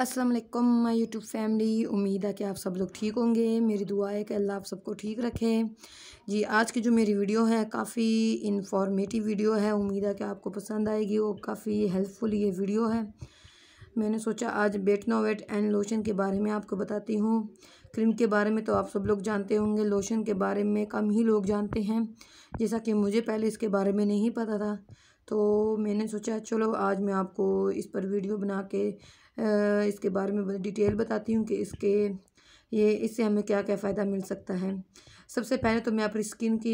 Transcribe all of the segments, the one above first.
Aslam my YouTube family उम्मीद है कि आप सब लोग ठीक होंगे मेरी दुआ है कि अल्लाह आप सबको ठीक रखे जी आज की जो मेरी वीडियो है काफ़ी इन्फॉर्मेटिव वीडियो है उम्मीद है कि आपको पसंद आएगी और काफ़ी हेल्पफुल ये वीडियो है मैंने सोचा आज बेटनोवेट एंड लोशन के बारे में आपको बताती हूँ क्रीम के बारे में तो आप सब लोग जानते होंगे लोशन के बारे में कम ही लोग जानते हैं जैसा कि मुझे पहले इसके बारे में नहीं पता था तो मैंने सोचा चलो आज मैं आपको इस पर वीडियो बना के इसके बारे में डिटेल बताती हूँ कि इसके ये इससे हमें क्या क्या फ़ायदा मिल सकता है सबसे पहले तो मैं अपनी स्किन की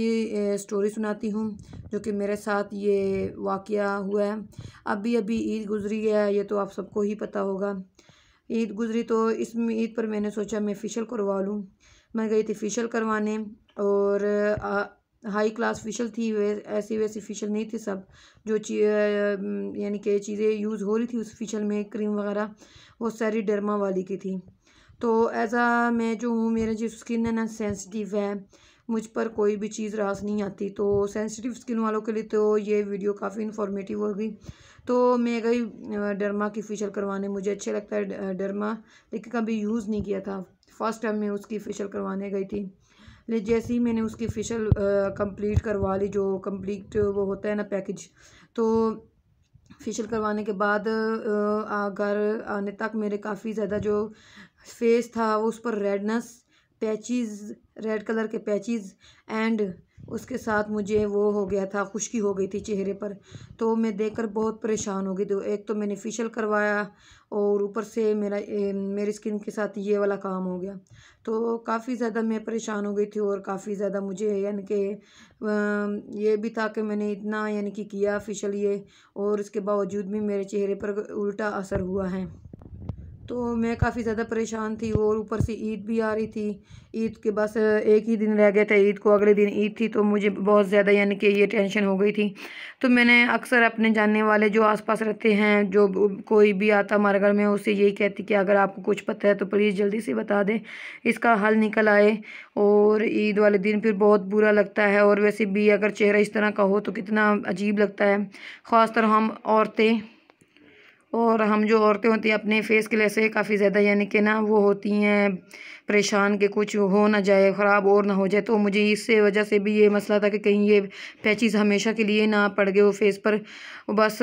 स्टोरी सुनाती हूँ जो कि मेरे साथ ये वाक़ हुआ है अभी अभी ईद गुजरी है ये तो आप सबको ही पता होगा ईद गुजरी तो इस ईद पर मैंने सोचा मैं फ़िशल करवा लूँ मैं गई थी फ़िशल करवाने और आ, हाई क्लास फ़िशल थी वे ऐसी वैसी फ़िशल नहीं थी सब जो ची यानी कि चीज़ें यूज़ हो रही थी उस फ़िशल में क्रीम वगैरह वो सारी डरमा वाली की थी तो ऐसा मैं जो हूँ मेरा जो स्किन है ना सेंसिटिव है मुझ पर कोई भी चीज़ रास नहीं आती तो सेंसिटिव स्किन वालों के लिए तो ये वीडियो काफ़ी इन्फॉर्मेटिव होगी तो मैं गई डरमा की फेशियल करवाने मुझे अच्छा लगता है डरमा लेकिन कभी यूज़ नहीं किया था फर्स्ट टाइम मैं उसकी फेशियल करवाने गई थी ले जैसे ही मैंने उसकी फेशियल कंप्लीट करवा ली जो कंप्लीट वो होता है ना पैकेज तो फेशियल करवाने के बाद घर आने तक मेरे काफ़ी ज़्यादा जो फेस था उस पर रेडनेस पैचिज रेड कलर के पैचिज़ एंड उसके साथ मुझे वो हो गया था खुश्की हो गई थी चेहरे पर तो मैं देखकर बहुत परेशान हो गई तो एक तो मैंने फेशियल करवाया और ऊपर से मेरा ए, मेरी स्किन के साथ ये वाला काम हो गया तो काफ़ी ज़्यादा मैं परेशान हो गई थी और काफ़ी ज़्यादा मुझे यानी कि ये भी था कि मैंने इतना यानी कि किया फेशियल ये और इसके बावजूद भी मेरे चेहरे पर उल्टा असर हुआ है तो मैं काफ़ी ज़्यादा परेशान थी और ऊपर से ईद भी आ रही थी ईद के बस एक ही दिन रह गया था ईद को अगले दिन ईद थी तो मुझे बहुत ज़्यादा यानी कि ये टेंशन हो गई थी तो मैंने अक्सर अपने जानने वाले जो आसपास रहते हैं जो कोई भी आता हमारे घर में उसे यही कहती कि अगर आपको कुछ पता है तो प्लीज़ जल्दी से बता दें इसका हल निकल आए और ईद वाले दिन फिर बहुत बुरा लगता है और वैसे भी अगर चेहरा इस तरह का हो तो कितना अजीब लगता है ख़ास हम औरतें और हम जो औरतें होती हैं अपने फेस के लिए से काफ़ी ज़्यादा यानी कि ना वो होती हैं परेशान के कुछ हो ना जाए ख़राब और ना हो जाए तो मुझे इससे वजह से भी ये मसला था कि कहीं ये पैचिज़ हमेशा के लिए ना पड़ गए वो फेस पर बस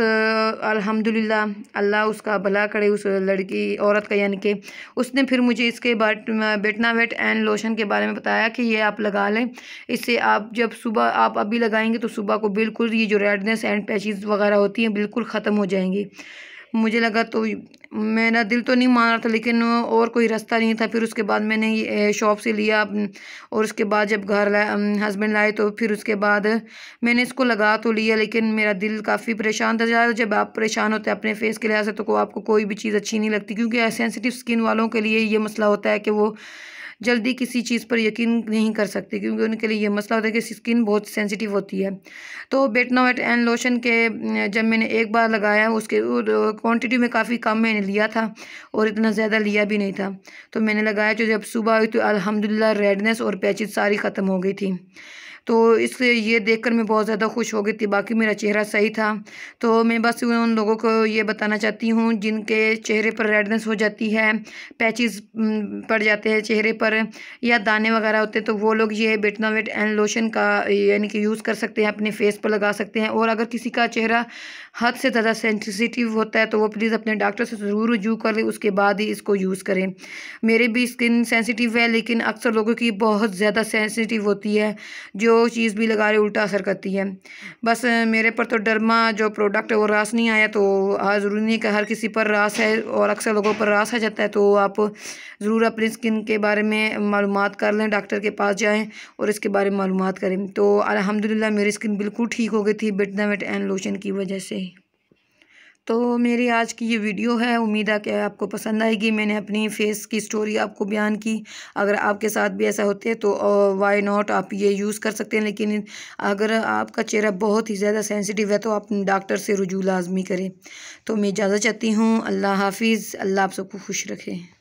अल्हम्दुलिल्लाह अल्लाह उसका भला करे उस लड़की औरत का यानी कि उसने फिर मुझे इसके बाद बेटना वेट एंड लोशन के बारे में बताया कि ये आप लगा लें इससे आप जब सुबह आप अभी लगाएंगे तो सुबह को बिल्कुल ये जो रेडनेस एंड पैचिस वगैरह होती हैं बिल्कुल ख़त्म हो जाएंगी मुझे लगा तो मेरा दिल तो नहीं मान रहा था लेकिन और कोई रास्ता नहीं था फिर उसके बाद मैंने ये शॉप से लिया और उसके बाद जब घर लाया हस्बैंड लाए तो फिर उसके बाद मैंने इसको लगा तो लिया लेकिन मेरा दिल काफ़ी परेशान था ज़्यादा जब आप परेशान होते हैं अपने फेस के लिहाज से तो को आपको कोई भी चीज़ अच्छी नहीं लगती क्योंकि सेंसिटिव स्किन वालों के लिए ये मसला होता है कि वो जल्दी किसी चीज़ पर यकीन नहीं कर सकते क्योंकि उनके लिए ये मसला होता है कि स्किन बहुत सेंसिटिव होती है तो बेटनोवेट एंड लोशन के जब मैंने एक बार लगाया उसके क्वांटिटी में काफ़ी कम मैंने लिया था और इतना ज़्यादा लिया भी नहीं था तो मैंने लगाया तो जब सुबह हुई तो अलहमदिल्ला रेडनेस और पैचिज सारी ख़त्म हो गई थी तो इसलिए ये देखकर मैं बहुत ज़्यादा खुश हो गई थी बाकी मेरा चेहरा सही था तो मैं बस उन लोगों को ये बताना चाहती हूँ जिनके चेहरे पर रेडनेस हो जाती है पैचेस पड़ जाते हैं चेहरे पर या दाने वगैरह होते हैं तो वो लोग ये बेटनावेट एंड लोशन का यानी कि यूज़ कर सकते हैं अपने फेस पर लगा सकते हैं और अगर किसी का चेहरा हद से ज़्यादा सेंसिटिव होता है तो वो प्लीज़ अपने डॉक्टर से ज़रूर रजू कर ले उसके बाद ही इसको यूज़ करें मेरे भी स्किन सेंसिटिव है लेकिन अक्सर लोगों की बहुत ज़्यादा सेंसिटिव होती है जो जो चीज़ भी लगा रहे उल्टा असर करती है बस मेरे पर तो डरमा जो प्रोडक्ट है वो रास नहीं आया तो ज़रूरी नहीं कि हर किसी पर रास है और अक्सर लोगों पर रास आ जाता है तो आप ज़रूर अपनी स्किन के बारे में मालूम कर लें डॉक्टर के पास जाएँ और इसके बारे में मालूम करें तो अलहमदिल्ला मेरी स्किन बिल्कुल ठीक हो गई थी बिटनावेट एंड लोशन की वजह से तो मेरी आज की ये वीडियो है उम्मीद है कि आपको पसंद आएगी मैंने अपनी फेस की स्टोरी आपको बयान की अगर आपके साथ भी ऐसा होते है तो वाई नॉट आप ये यूज़ कर सकते हैं लेकिन अगर आपका चेहरा बहुत ही ज़्यादा सेंसिटिव है तो आप डॉक्टर से रुजू लाजमी करें तो मैं इजाज़त चाहती हूँ अल्लाह हाफिज़ अल्लाह आप सबको खुश रखें